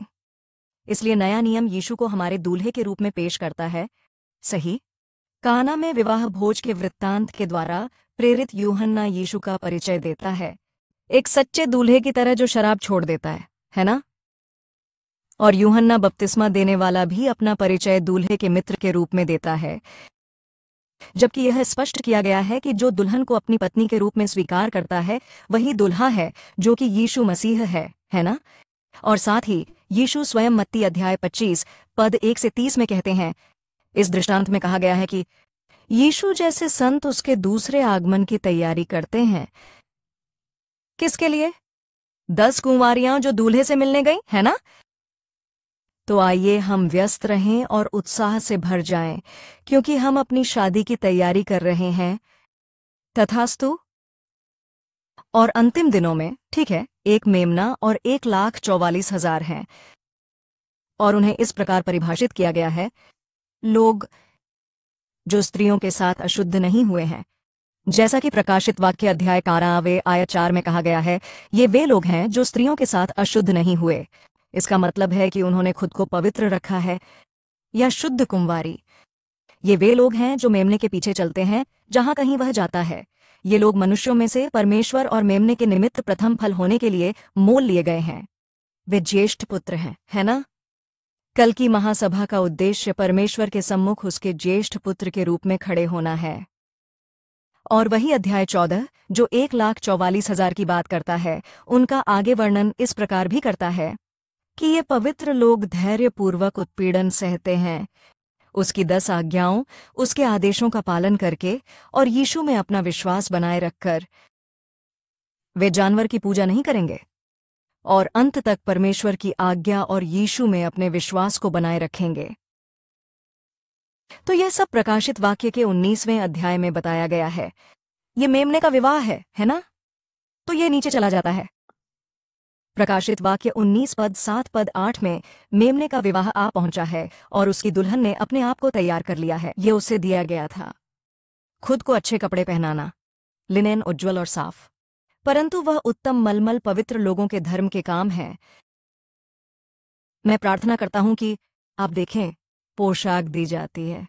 इसलिए नया नियम यीशु को हमारे दूल्हे के रूप में पेश करता है सही काना में विवाह भोज के वृत्तांत के द्वारा प्रेरित यूहन्ना यीशु का परिचय देता है एक सच्चे दूल्हे की तरह जो शराब छोड़ देता है है ना और यूहन्ना बपतिस्मा देने वाला भी अपना परिचय दूल्हे के मित्र के रूप में देता है जबकि यह स्पष्ट किया गया है कि जो दुल्हन को अपनी पत्नी के रूप में स्वीकार करता है वही दुल्हा है जो कि यीशु मसीह है है ना और साथ ही यीशु स्वयं मत्ती अध्याय 25 पद 1 से 30 में कहते हैं इस दृष्टांत में कहा गया है कि यीशु जैसे संत उसके दूसरे आगमन की तैयारी करते हैं किसके लिए दस कुंवरियां जो दूल्हे से मिलने गई है ना तो आइए हम व्यस्त रहें और उत्साह से भर जाएं, क्योंकि हम अपनी शादी की तैयारी कर रहे हैं तथास्तु और अंतिम दिनों में ठीक है एक मेमना और एक लाख चौवालीस हजार हैं और उन्हें इस प्रकार परिभाषित किया गया है लोग जो स्त्रियों के साथ अशुद्ध नहीं हुए हैं जैसा कि प्रकाशित वाक्य अध्याय कारावे आय चार में कहा गया है ये वे लोग हैं जो स्त्रियों के साथ अशुद्ध नहीं हुए इसका मतलब है कि उन्होंने खुद को पवित्र रखा है या शुद्ध कुंवारी ये वे लोग हैं जो मेमने के पीछे चलते हैं जहां कहीं वह जाता है ये लोग मनुष्यों में से परमेश्वर और मेमने के निमित्त प्रथम फल होने के लिए मोल लिए गए हैं वे ज्येष्ठ पुत्र हैं है ना कल की महासभा का उद्देश्य परमेश्वर के सम्मुख उसके ज्येष्ठ पुत्र के रूप में खड़े होना है और वही अध्याय चौदह जो एक लाख चौवालीस हजार की बात करता है उनका आगे वर्णन इस प्रकार भी करता है कि ये पवित्र लोग धैर्यपूर्वक उत्पीड़न सहते हैं उसकी दस आज्ञाओं उसके आदेशों का पालन करके और यीशु में अपना विश्वास बनाए रखकर वे जानवर की पूजा नहीं करेंगे और अंत तक परमेश्वर की आज्ञा और यीशु में अपने विश्वास को बनाए रखेंगे तो यह सब प्रकाशित वाक्य के उन्नीसवें अध्याय में बताया गया है ये मेमने का विवाह है है ना तो ये नीचे चला जाता है प्रकाशित वाक्य 19 पद सात पद आठ में मेमने का विवाह आ पहुंचा है और उसकी दुल्हन ने अपने आप को तैयार कर लिया है ये उसे दिया गया था खुद को अच्छे कपड़े पहनाना लिनेन उज्ज्वल और साफ परंतु वह उत्तम मलमल पवित्र लोगों के धर्म के काम है मैं प्रार्थना करता हूं कि आप देखें पोशाक दी जाती है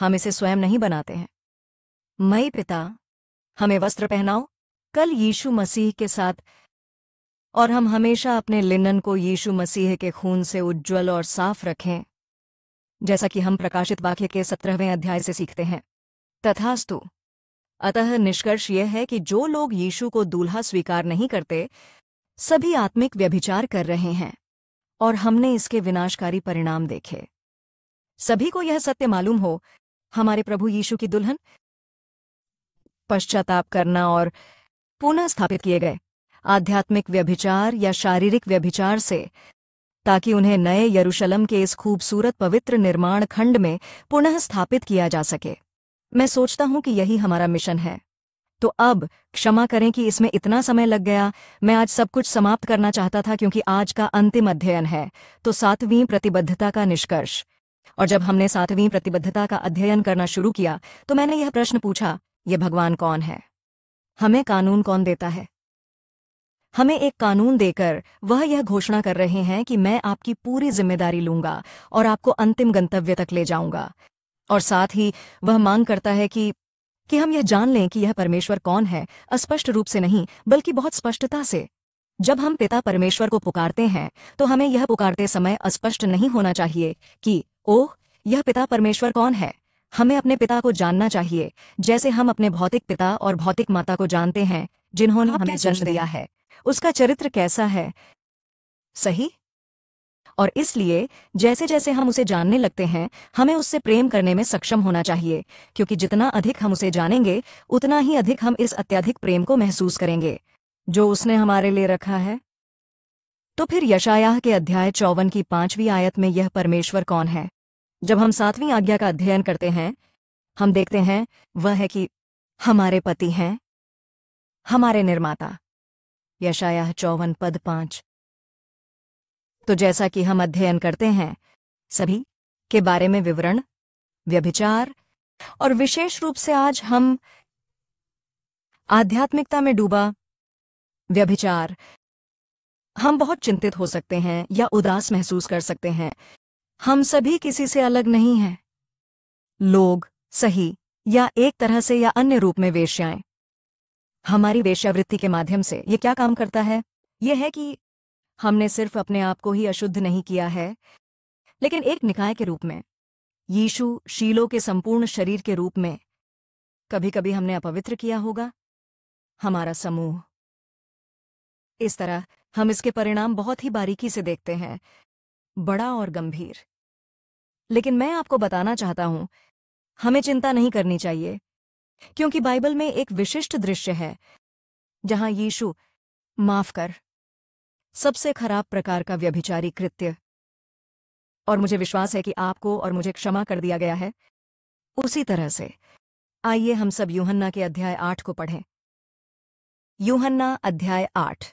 हम इसे स्वयं नहीं बनाते हैं मई पिता हमें वस्त्र पहनाओ कल यीशु मसीह के साथ और हम हमेशा अपने लिनन को यीशु मसीह के खून से उज्जवल और साफ रखें जैसा कि हम प्रकाशित वाक्य के सत्रहवें अध्याय से सीखते हैं तथास्तु अतः निष्कर्ष यह है कि जो लोग यीशु को दूल्हा स्वीकार नहीं करते सभी आत्मिक व्यभिचार कर रहे हैं और हमने इसके विनाशकारी परिणाम देखे सभी को यह सत्य मालूम हो हमारे प्रभु यीशु की दुल्हन पश्चाताप करना और पुनः स्थापित किए गए आध्यात्मिक व्यभिचार या शारीरिक व्यभिचार से ताकि उन्हें नए यरूशलम के इस खूबसूरत पवित्र निर्माण खंड में पुनः स्थापित किया जा सके मैं सोचता हूं कि यही हमारा मिशन है तो अब क्षमा करें कि इसमें इतना समय लग गया मैं आज सब कुछ समाप्त करना चाहता था क्योंकि आज का अंतिम अध्ययन है तो सातवीं प्रतिबद्धता का निष्कर्ष और जब हमने सातवीं प्रतिबद्धता का अध्ययन करना शुरू किया तो मैंने यह प्रश्न पूछा यह भगवान कौन है हमें कानून कौन देता है हमें एक कानून देकर वह यह घोषणा कर रहे हैं कि मैं आपकी पूरी जिम्मेदारी लूंगा और आपको अंतिम गंतव्य तक ले जाऊंगा और साथ ही वह मांग करता है कि कि हम यह जान लें कि यह परमेश्वर कौन है अस्पष्ट रूप से नहीं बल्कि बहुत स्पष्टता से जब हम पिता परमेश्वर को पुकारते हैं तो हमें यह पुकारते समय अस्पष्ट नहीं होना चाहिए कि ओह यह पिता परमेश्वर कौन है हमें अपने पिता को जानना चाहिए जैसे हम अपने भौतिक पिता और भौतिक माता को जानते हैं जिन्होंने हमें जन्म दिया है उसका चरित्र कैसा है सही और इसलिए जैसे जैसे हम उसे जानने लगते हैं हमें उससे प्रेम करने में सक्षम होना चाहिए क्योंकि जितना अधिक हम उसे जानेंगे उतना ही अधिक हम इस अत्याधिक प्रेम को महसूस करेंगे जो उसने हमारे लिए रखा है तो फिर यशायाह के अध्याय चौवन की पांचवीं आयत में यह परमेश्वर कौन है जब हम सातवीं आज्ञा का अध्ययन करते हैं हम देखते हैं वह है कि हमारे पति हैं हमारे निर्माता यशाया चौवन पद पांच तो जैसा कि हम अध्ययन करते हैं सभी के बारे में विवरण व्यभिचार और विशेष रूप से आज हम आध्यात्मिकता में डूबा व्यभिचार हम बहुत चिंतित हो सकते हैं या उदास महसूस कर सकते हैं हम सभी किसी से अलग नहीं हैं लोग सही या एक तरह से या अन्य रूप में वेश्याएं हमारी वेश्यावृत्ति के माध्यम से ये क्या काम करता है ये है कि हमने सिर्फ अपने आप को ही अशुद्ध नहीं किया है लेकिन एक निकाय के रूप में यीशु शीलो के संपूर्ण शरीर के रूप में कभी कभी हमने अपवित्र किया होगा हमारा समूह इस तरह हम इसके परिणाम बहुत ही बारीकी से देखते हैं बड़ा और गंभीर लेकिन मैं आपको बताना चाहता हूं हमें चिंता नहीं करनी चाहिए क्योंकि बाइबल में एक विशिष्ट दृश्य है जहां यीशु माफ कर सबसे खराब प्रकार का व्यभिचारी कृत्य और मुझे विश्वास है कि आपको और मुझे क्षमा कर दिया गया है उसी तरह से आइए हम सब यूहन्ना के अध्याय आठ को पढ़ें यूहन्ना अध्याय आठ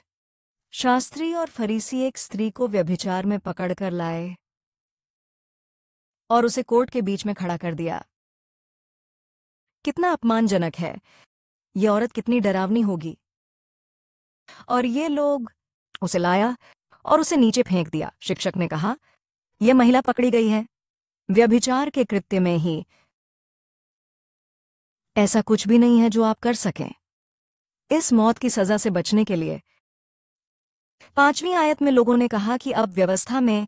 शास्त्री और फरीसी एक स्त्री को व्यभिचार में पकड़कर लाए और उसे कोर्ट के बीच में खड़ा कर दिया कितना अपमानजनक है ये औरत कितनी डरावनी होगी और ये लोग उसे लाया और उसे नीचे फेंक दिया शिक्षक ने कहा यह महिला पकड़ी गई है व्यभिचार के कृत्य में ही ऐसा कुछ भी नहीं है जो आप कर सकें इस मौत की सजा से बचने के लिए पांचवीं आयत में लोगों ने कहा कि अब व्यवस्था में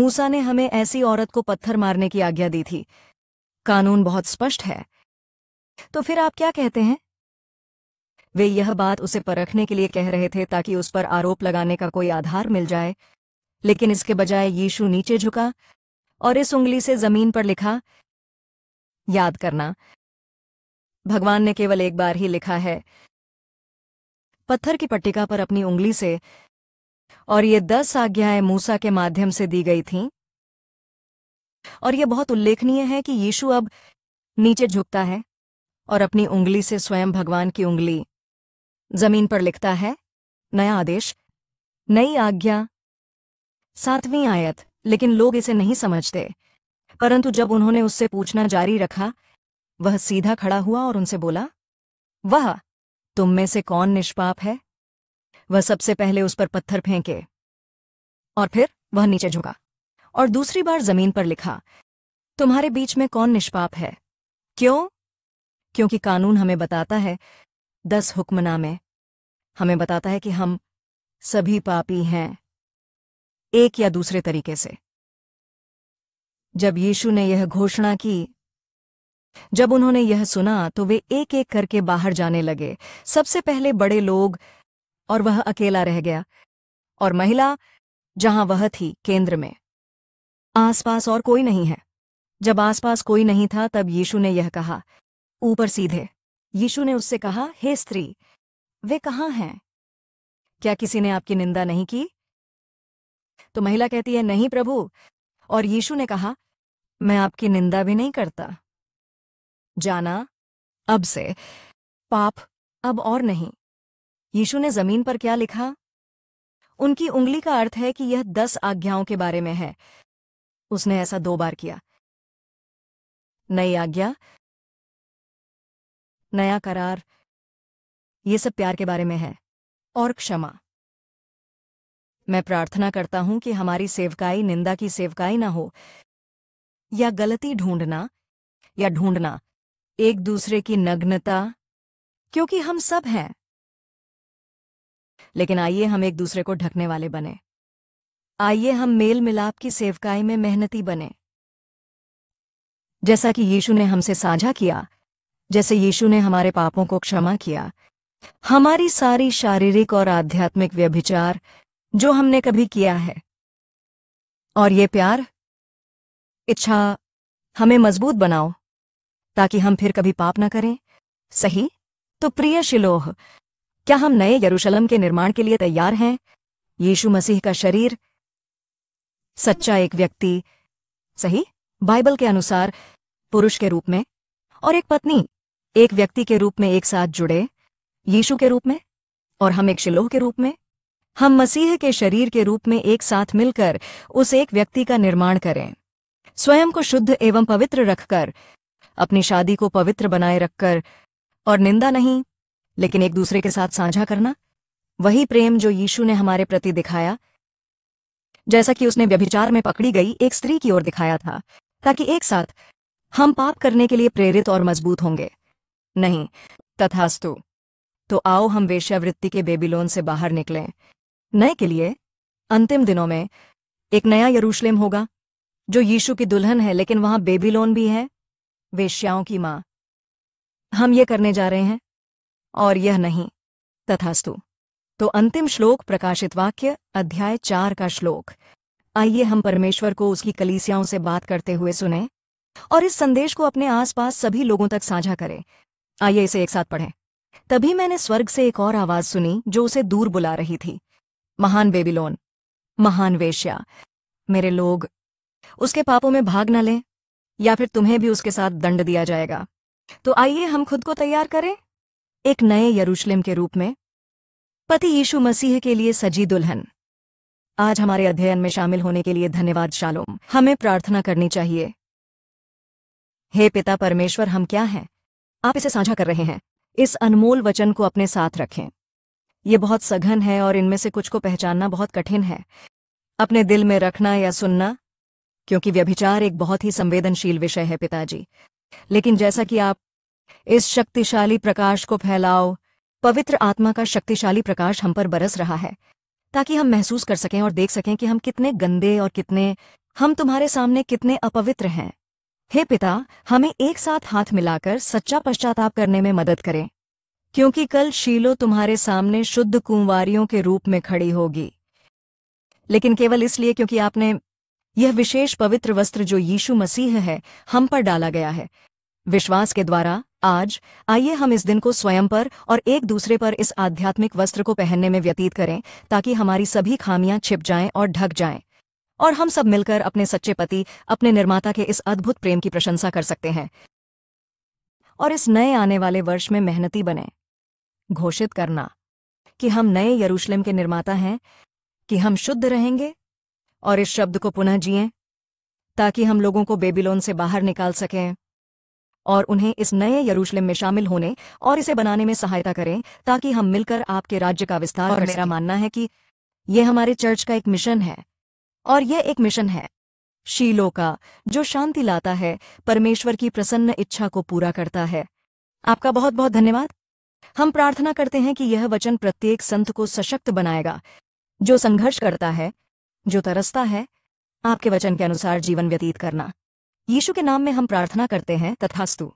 मूसा ने हमें ऐसी औरत को पत्थर मारने की आज्ञा दी थी कानून बहुत स्पष्ट है तो फिर आप क्या कहते हैं वे यह बात उसे परखने के लिए कह रहे थे ताकि उस पर आरोप लगाने का कोई आधार मिल जाए लेकिन इसके बजाय यीशु नीचे झुका और इस उंगली से जमीन पर लिखा याद करना भगवान ने केवल एक बार ही लिखा है पत्थर की पट्टिका पर अपनी उंगली से और ये दस आज्ञाएं मूसा के माध्यम से दी गई थीं और यह बहुत उल्लेखनीय है कि यीशु अब नीचे झुकता है और अपनी उंगली से स्वयं भगवान की उंगली जमीन पर लिखता है नया आदेश नई आज्ञा सातवीं आयत लेकिन लोग इसे नहीं समझते परंतु जब उन्होंने उससे पूछना जारी रखा वह सीधा खड़ा हुआ और उनसे बोला वह तुम में से कौन निष्पाप है वह सबसे पहले उस पर पत्थर फेंके और फिर वह नीचे झुका और दूसरी बार जमीन पर लिखा तुम्हारे बीच में कौन निष्पाप है क्यों क्योंकि कानून हमें बताता है दस हुक्मनामे हमें बताता है कि हम सभी पापी हैं एक या दूसरे तरीके से जब यीशु ने यह घोषणा की जब उन्होंने यह सुना तो वे एक एक करके बाहर जाने लगे सबसे पहले बड़े लोग और वह अकेला रह गया और महिला जहां वह थी केंद्र में आसपास और कोई नहीं है जब आसपास कोई नहीं था तब यीशु ने यह कहा ऊपर सीधे यीशु ने उससे कहा हे स्त्री वे कहाँ हैं क्या किसी ने आपकी निंदा नहीं की तो महिला कहती है नहीं प्रभु और यीशु ने कहा मैं आपकी निंदा भी नहीं करता जाना अब से पाप अब और नहीं यीशु ने जमीन पर क्या लिखा उनकी उंगली का अर्थ है कि यह दस आज्ञाओं के बारे में है उसने ऐसा दो बार किया नई आज्ञा नया करार ये सब प्यार के बारे में है और क्षमा मैं प्रार्थना करता हूं कि हमारी सेवकाई निंदा की सेवकाई ना हो या गलती ढूंढना या ढूंढना एक दूसरे की नग्नता क्योंकि हम सब हैं लेकिन आइए हम एक दूसरे को ढकने वाले बने आइए हम मेल मिलाप की सेवकाई में मेहनती बने जैसा कि यीशु ने हमसे साझा किया जैसे यीशु ने हमारे पापों को क्षमा किया हमारी सारी शारीरिक और आध्यात्मिक व्यभिचार जो हमने कभी किया है और ये प्यार इच्छा हमें मजबूत बनाओ ताकि हम फिर कभी पाप ना करें सही तो प्रिय शिलोह क्या हम नए यरूशलम के निर्माण के लिए तैयार हैं यीशु मसीह का शरीर सच्चा एक व्यक्ति सही बाइबल के अनुसार पुरुष के रूप में और एक पत्नी एक व्यक्ति के रूप में एक साथ जुड़े यीशु के रूप में और हम एक शिलोह के रूप में हम मसीह के शरीर के रूप में एक साथ मिलकर उस एक व्यक्ति का निर्माण करें स्वयं को शुद्ध एवं पवित्र रखकर अपनी शादी को पवित्र बनाए रखकर और निंदा नहीं लेकिन एक दूसरे के साथ साझा करना वही प्रेम जो यीशु ने हमारे प्रति दिखाया जैसा कि उसने व्यभिचार में पकड़ी गई एक स्त्री की ओर दिखाया था ताकि एक साथ हम पाप करने के लिए प्रेरित और मजबूत होंगे नहीं तथास्तु तो आओ हम वेश्यावृत्ति के बेबीलोन से बाहर निकलें नए के लिए अंतिम दिनों में एक नया यरूशलेम होगा जो यीशु की दुल्हन है लेकिन वहां बेबीलोन भी है वेश्याओं की माँ हम ये करने जा रहे हैं और यह नहीं तथास्तु तो अंतिम श्लोक प्रकाशित वाक्य अध्याय चार का श्लोक आइए हम परमेश्वर को उसकी कलीसियाओं से बात करते हुए सुने और इस संदेश को अपने आसपास सभी लोगों तक साझा करें आइए इसे एक साथ पढ़ें तभी मैंने स्वर्ग से एक और आवाज सुनी जो उसे दूर बुला रही थी महान बेबीलोन महान वेश्या मेरे लोग उसके पापों में भाग न लें या फिर तुम्हें भी उसके साथ दंड दिया जाएगा तो आइए हम खुद को तैयार करें एक नए यरूशलेम के रूप में पति यीशु मसीह के लिए सजी दुल्हन आज हमारे अध्ययन में शामिल होने के लिए धन्यवाद शालोम हमें प्रार्थना करनी चाहिए हे पिता परमेश्वर हम क्या हैं आप इसे साझा कर रहे हैं इस अनमोल वचन को अपने साथ रखें ये बहुत सघन है और इनमें से कुछ को पहचानना बहुत कठिन है अपने दिल में रखना या सुनना क्योंकि व्यभिचार एक बहुत ही संवेदनशील विषय है पिताजी लेकिन जैसा कि आप इस शक्तिशाली प्रकाश को फैलाओ पवित्र आत्मा का शक्तिशाली प्रकाश हम पर बरस रहा है ताकि हम महसूस कर सकें और देख सकें कि हम कितने गंदे और कितने हम तुम्हारे सामने कितने अपवित्र हैं हे पिता हमें एक साथ हाथ मिलाकर सच्चा पश्चाताप करने में मदद करें क्योंकि कल शीलो तुम्हारे सामने शुद्ध कुंवारियों के रूप में खड़ी होगी लेकिन केवल इसलिए क्योंकि आपने यह विशेष पवित्र वस्त्र जो यीशु मसीह है हम पर डाला गया है विश्वास के द्वारा आज आइए हम इस दिन को स्वयं पर और एक दूसरे पर इस आध्यात्मिक वस्त्र को पहनने में व्यतीत करें ताकि हमारी सभी खामियां छिप जाएं और ढक जाएं और हम सब मिलकर अपने सच्चे पति अपने निर्माता के इस अद्भुत प्रेम की प्रशंसा कर सकते हैं और इस नए आने वाले वर्ष में मेहनती बने घोषित करना कि हम नए यरूशलेम के निर्माता हैं कि हम शुद्ध रहेंगे और इस शब्द को पुनः जिए ताकि हम लोगों को बेबीलोन से बाहर निकाल सकें और उन्हें इस नए यरूशलेम में शामिल होने और इसे बनाने में सहायता करें ताकि हम मिलकर आपके राज्य का विस्तार और मेरा मानना है कि यह हमारे चर्च का एक मिशन है और यह एक मिशन है शीलो का जो शांति लाता है परमेश्वर की प्रसन्न इच्छा को पूरा करता है आपका बहुत बहुत धन्यवाद हम प्रार्थना करते हैं कि यह वचन प्रत्येक संत को सशक्त बनाएगा जो संघर्ष करता है जो तरसता है आपके वचन के अनुसार जीवन व्यतीत करना यीशु के नाम में हम प्रार्थना करते हैं तथास्तु